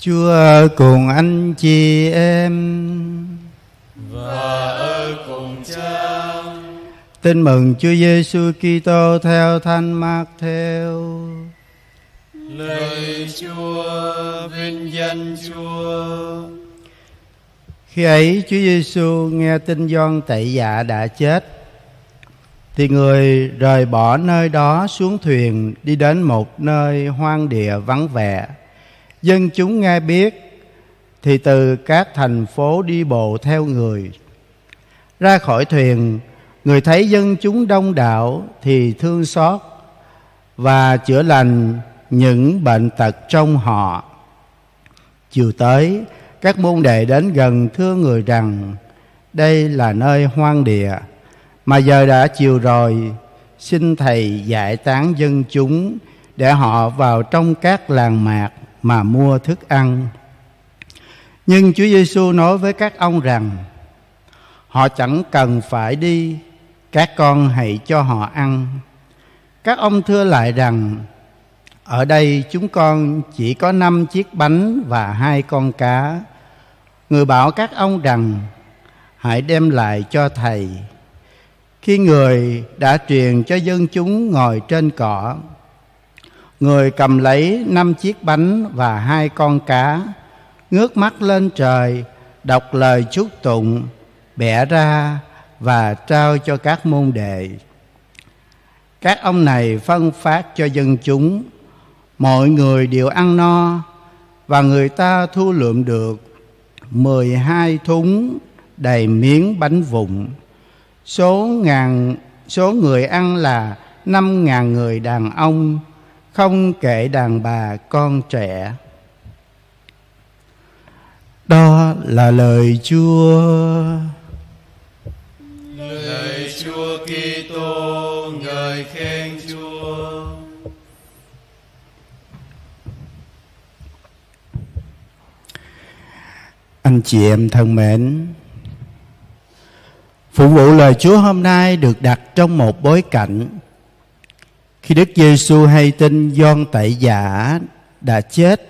Chúa ở cùng anh chị em và ở cùng cha. Tin mừng Chúa Giêsu Kitô theo Thánh Mát theo. Lời Chúa, vinh danh Chúa. Khi ấy Chúa Giêsu nghe tin Gioan Tẩy Dạ đã chết, thì người rời bỏ nơi đó xuống thuyền đi đến một nơi hoang địa vắng vẻ dân chúng nghe biết thì từ các thành phố đi bộ theo người ra khỏi thuyền người thấy dân chúng đông đảo thì thương xót và chữa lành những bệnh tật trong họ chiều tới các môn đệ đến gần thưa người rằng đây là nơi hoang địa mà giờ đã chiều rồi xin thầy giải tán dân chúng để họ vào trong các làng mạc mà mua thức ăn. Nhưng Chúa Giêsu nói với các ông rằng họ chẳng cần phải đi, các con hãy cho họ ăn. Các ông thưa lại rằng ở đây chúng con chỉ có năm chiếc bánh và hai con cá. Người bảo các ông rằng hãy đem lại cho thầy. Khi người đã truyền cho dân chúng ngồi trên cỏ, Người cầm lấy năm chiếc bánh và hai con cá, ngước mắt lên trời, đọc lời chúc tụng, bẻ ra và trao cho các môn đệ. Các ông này phân phát cho dân chúng, mọi người đều ăn no và người ta thu lượm được mười hai thúng đầy miếng bánh vụn. Số ngàn số người ăn là năm ngàn người đàn ông không kể đàn bà con trẻ đó là lời Chúa. Lời Chúa Kitô ngợi khen Chúa. Anh chị em thân mến, phục vụ lời Chúa hôm nay được đặt trong một bối cảnh khi Đức Giêsu hay tin Gioan Tẩy Giả đã chết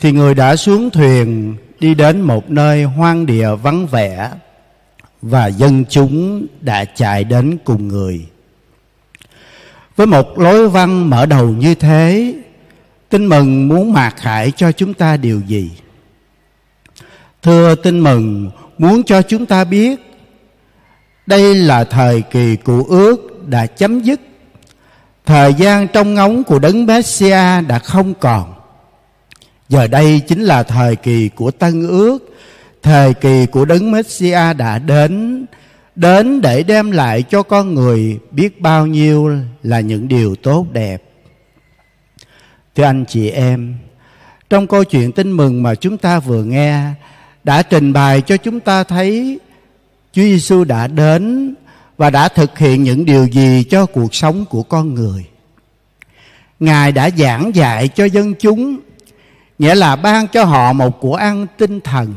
thì người đã xuống thuyền đi đến một nơi hoang địa vắng vẻ và dân chúng đã chạy đến cùng người. Với một lối văn mở đầu như thế, tin mừng muốn mạc khải cho chúng ta điều gì? Thưa tin mừng muốn cho chúng ta biết đây là thời kỳ cụ ước đã chấm dứt thời gian trong ngóng của đấng messia đã không còn giờ đây chính là thời kỳ của tân ước thời kỳ của đấng messia đã đến đến để đem lại cho con người biết bao nhiêu là những điều tốt đẹp thưa anh chị em trong câu chuyện tin mừng mà chúng ta vừa nghe đã trình bày cho chúng ta thấy Chúa Giêsu đã đến và đã thực hiện những điều gì cho cuộc sống của con người ngài đã giảng dạy cho dân chúng nghĩa là ban cho họ một của ăn tinh thần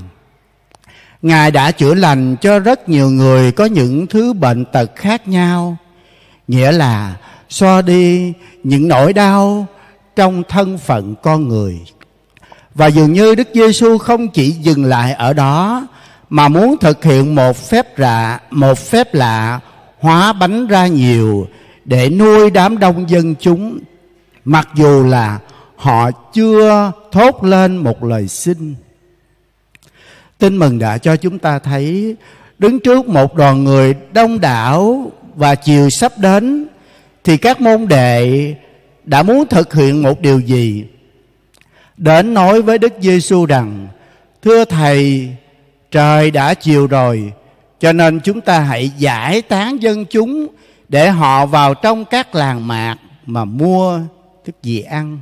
ngài đã chữa lành cho rất nhiều người có những thứ bệnh tật khác nhau nghĩa là xoa đi những nỗi đau trong thân phận con người và dường như Đức Giêsu không chỉ dừng lại ở đó mà muốn thực hiện một phép lạ, một phép lạ hóa bánh ra nhiều để nuôi đám đông dân chúng mặc dù là họ chưa thốt lên một lời xin tin mừng đã cho chúng ta thấy đứng trước một đoàn người đông đảo và chiều sắp đến thì các môn đệ đã muốn thực hiện một điều gì đến nói với đức giêsu rằng thưa thầy trời đã chiều rồi cho nên chúng ta hãy giải tán dân chúng để họ vào trong các làng mạc mà mua thức gì ăn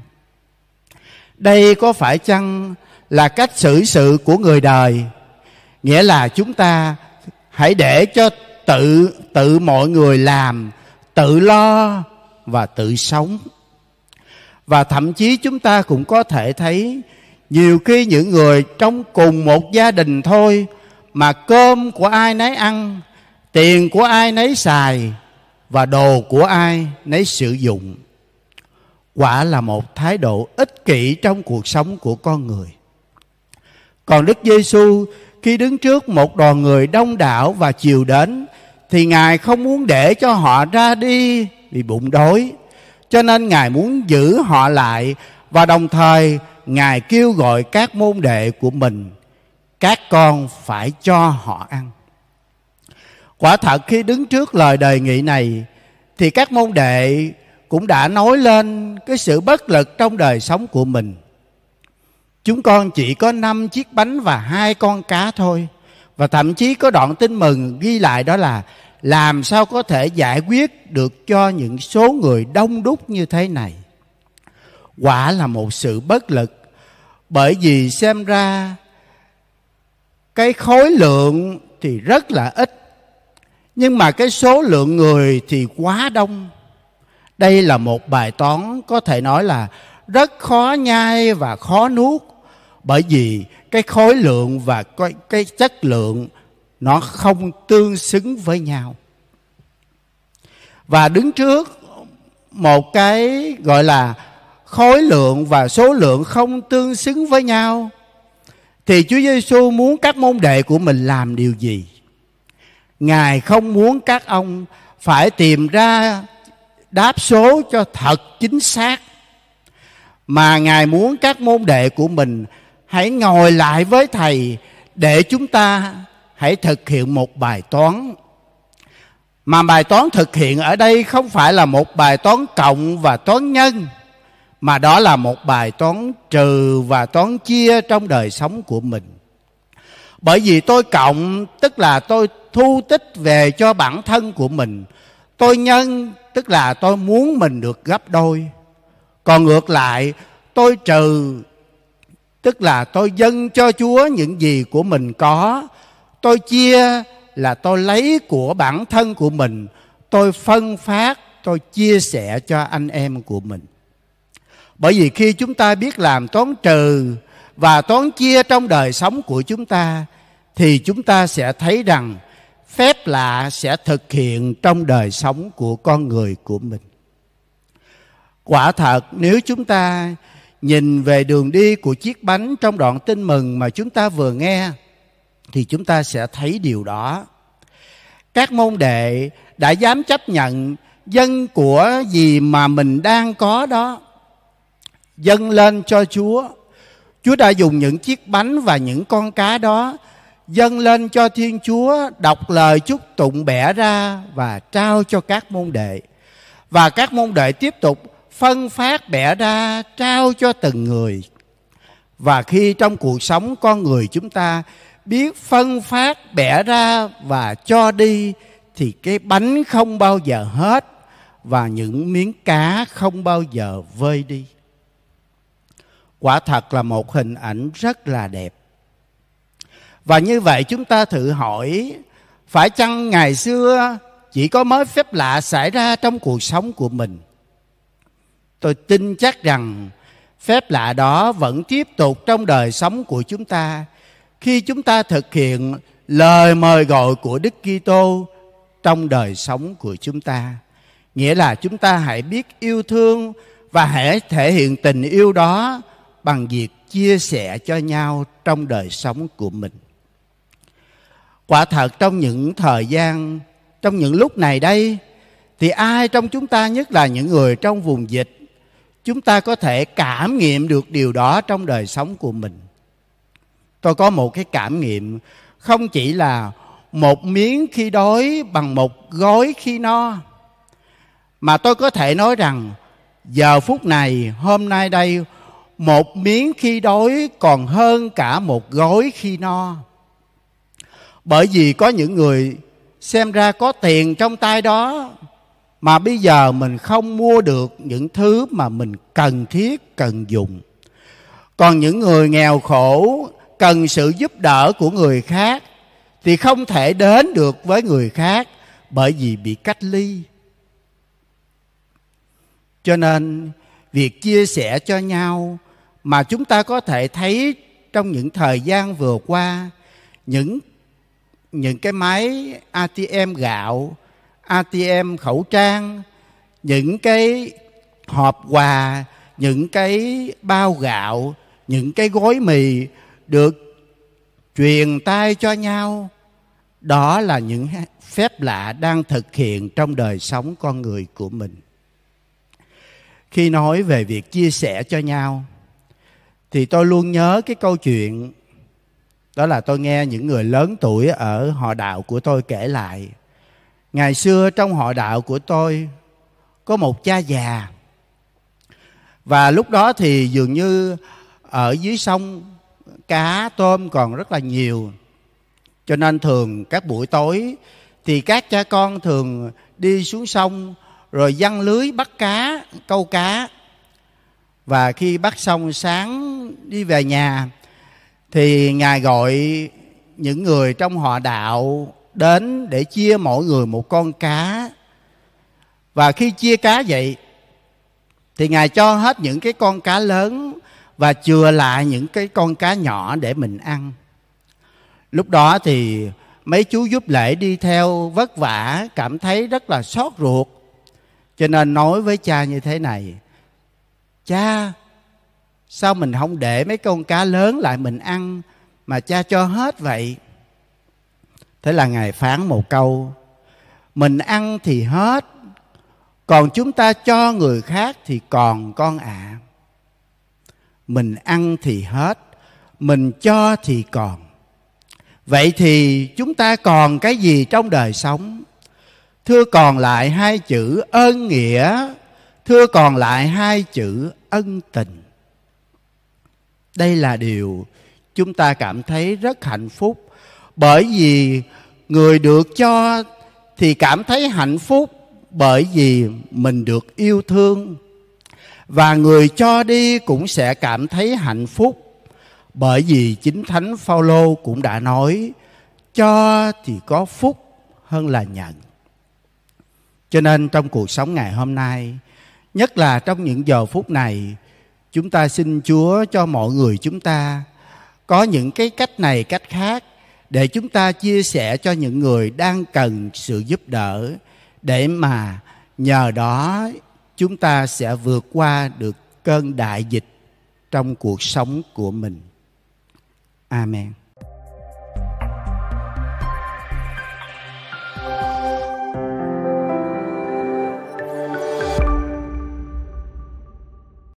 đây có phải chăng là cách xử sự của người đời nghĩa là chúng ta hãy để cho tự tự mọi người làm tự lo và tự sống và thậm chí chúng ta cũng có thể thấy nhiều khi những người trong cùng một gia đình thôi mà cơm của ai nấy ăn tiền của ai nấy xài và đồ của ai nấy sử dụng quả là một thái độ ích kỷ trong cuộc sống của con người còn đức giêsu khi đứng trước một đoàn người đông đảo và chiều đến thì ngài không muốn để cho họ ra đi vì bụng đói cho nên ngài muốn giữ họ lại và đồng thời ngài kêu gọi các môn đệ của mình các con phải cho họ ăn quả thật khi đứng trước lời đề nghị này thì các môn đệ cũng đã nói lên cái sự bất lực trong đời sống của mình chúng con chỉ có năm chiếc bánh và hai con cá thôi và thậm chí có đoạn tin mừng ghi lại đó là làm sao có thể giải quyết được cho những số người đông đúc như thế này quả là một sự bất lực bởi vì xem ra cái khối lượng thì rất là ít nhưng mà cái số lượng người thì quá đông đây là một bài toán có thể nói là rất khó nhai và khó nuốt bởi vì cái khối lượng và cái, cái chất lượng nó không tương xứng với nhau và đứng trước một cái gọi là khối lượng và số lượng không tương xứng với nhau thì Chúa Giêsu muốn các môn đệ của mình làm điều gì? Ngài không muốn các ông phải tìm ra đáp số cho thật chính xác mà Ngài muốn các môn đệ của mình hãy ngồi lại với thầy để chúng ta hãy thực hiện một bài toán mà bài toán thực hiện ở đây không phải là một bài toán cộng và toán nhân mà đó là một bài toán trừ và toán chia trong đời sống của mình bởi vì tôi cộng tức là tôi thu tích về cho bản thân của mình tôi nhân tức là tôi muốn mình được gấp đôi còn ngược lại tôi trừ tức là tôi dâng cho chúa những gì của mình có tôi chia là tôi lấy của bản thân của mình tôi phân phát tôi chia sẻ cho anh em của mình bởi vì khi chúng ta biết làm toán trừ và toán chia trong đời sống của chúng ta thì chúng ta sẽ thấy rằng phép lạ sẽ thực hiện trong đời sống của con người của mình quả thật nếu chúng ta nhìn về đường đi của chiếc bánh trong đoạn tin mừng mà chúng ta vừa nghe thì chúng ta sẽ thấy điều đó các môn đệ đã dám chấp nhận dân của gì mà mình đang có đó dâng lên cho Chúa. Chúa đã dùng những chiếc bánh và những con cá đó dâng lên cho Thiên Chúa đọc lời chúc tụng bẻ ra và trao cho các môn đệ. Và các môn đệ tiếp tục phân phát bẻ ra trao cho từng người. Và khi trong cuộc sống con người chúng ta biết phân phát bẻ ra và cho đi thì cái bánh không bao giờ hết và những miếng cá không bao giờ vơi đi quả thật là một hình ảnh rất là đẹp và như vậy chúng ta thử hỏi phải chăng ngày xưa chỉ có mới phép lạ xảy ra trong cuộc sống của mình tôi tin chắc rằng phép lạ đó vẫn tiếp tục trong đời sống của chúng ta khi chúng ta thực hiện lời mời gọi của Đức Kitô trong đời sống của chúng ta. Nghĩa là chúng ta hãy biết yêu thương và hãy thể hiện tình yêu đó bằng việc chia sẻ cho nhau trong đời sống của mình quả thật trong những thời gian trong những lúc này đây thì ai trong chúng ta nhất là những người trong vùng dịch chúng ta có thể cảm nghiệm được điều đó trong đời sống của mình tôi có một cái cảm nghiệm không chỉ là một miếng khi đói bằng một gói khi no mà tôi có thể nói rằng giờ phút này hôm nay đây một miếng khi đói còn hơn cả một gói khi no bởi vì có những người xem ra có tiền trong tay đó mà bây giờ mình không mua được những thứ mà mình cần thiết cần dùng còn những người nghèo khổ cần sự giúp đỡ của người khác thì không thể đến được với người khác bởi vì bị cách ly cho nên việc chia sẻ cho nhau mà chúng ta có thể thấy trong những thời gian vừa qua những những cái máy ATM gạo, ATM khẩu trang, những cái hộp quà, những cái bao gạo, những cái gói mì được truyền tay cho nhau. Đó là những phép lạ đang thực hiện trong đời sống con người của mình. Khi nói về việc chia sẻ cho nhau, thì tôi luôn nhớ cái câu chuyện đó là tôi nghe những người lớn tuổi ở họ đạo của tôi kể lại ngày xưa trong họ đạo của tôi có một cha già và lúc đó thì dường như ở dưới sông cá tôm còn rất là nhiều cho nên thường các buổi tối thì các cha con thường đi xuống sông rồi giăng lưới bắt cá câu cá và khi bắt xong sáng đi về nhà thì ngài gọi những người trong họ đạo đến để chia mỗi người một con cá và khi chia cá vậy thì ngài cho hết những cái con cá lớn và chừa lại những cái con cá nhỏ để mình ăn lúc đó thì mấy chú giúp lễ đi theo vất vả cảm thấy rất là xót ruột cho nên nói với cha như thế này cha sao mình không để mấy con cá lớn lại mình ăn mà cha cho hết vậy thế là ngài phán một câu mình ăn thì hết còn chúng ta cho người khác thì còn con ạ à. mình ăn thì hết mình cho thì còn vậy thì chúng ta còn cái gì trong đời sống thưa còn lại hai chữ ơn nghĩa thưa còn lại hai chữ ân tình đây là điều chúng ta cảm thấy rất hạnh phúc bởi vì người được cho thì cảm thấy hạnh phúc bởi vì mình được yêu thương và người cho đi cũng sẽ cảm thấy hạnh phúc bởi vì chính thánh Phaolô cũng đã nói cho thì có phúc hơn là nhận. Cho nên trong cuộc sống ngày hôm nay, nhất là trong những giờ phút này, chúng ta xin chúa cho mọi người chúng ta có những cái cách này cách khác để chúng ta chia sẻ cho những người đang cần sự giúp đỡ để mà nhờ đó chúng ta sẽ vượt qua được cơn đại dịch trong cuộc sống của mình amen